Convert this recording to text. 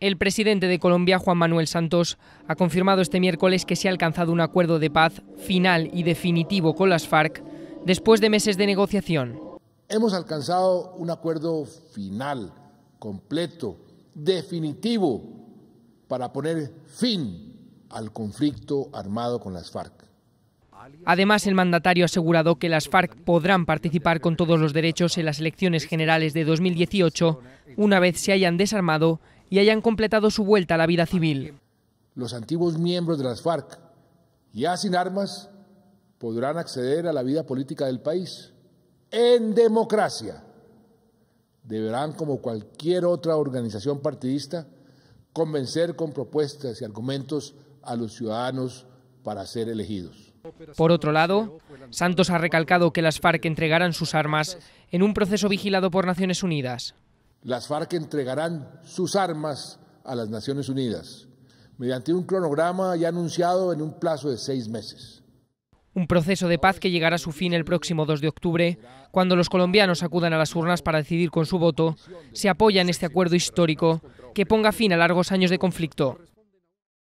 El presidente de Colombia, Juan Manuel Santos, ha confirmado este miércoles que se ha alcanzado un acuerdo de paz final y definitivo con las FARC después de meses de negociación. Hemos alcanzado un acuerdo final, completo, definitivo, para poner fin al conflicto armado con las FARC. Además, el mandatario ha asegurado que las FARC podrán participar con todos los derechos en las elecciones generales de 2018 una vez se hayan desarmado y hayan completado su vuelta a la vida civil. Los antiguos miembros de las FARC, ya sin armas, podrán acceder a la vida política del país en democracia. Deberán, como cualquier otra organización partidista, convencer con propuestas y argumentos a los ciudadanos para ser elegidos. Por otro lado, Santos ha recalcado que las FARC entregarán sus armas en un proceso vigilado por Naciones Unidas las FARC entregarán sus armas a las Naciones Unidas, mediante un cronograma ya anunciado en un plazo de seis meses. Un proceso de paz que llegará a su fin el próximo 2 de octubre, cuando los colombianos acudan a las urnas para decidir con su voto, se apoya en este acuerdo histórico que ponga fin a largos años de conflicto.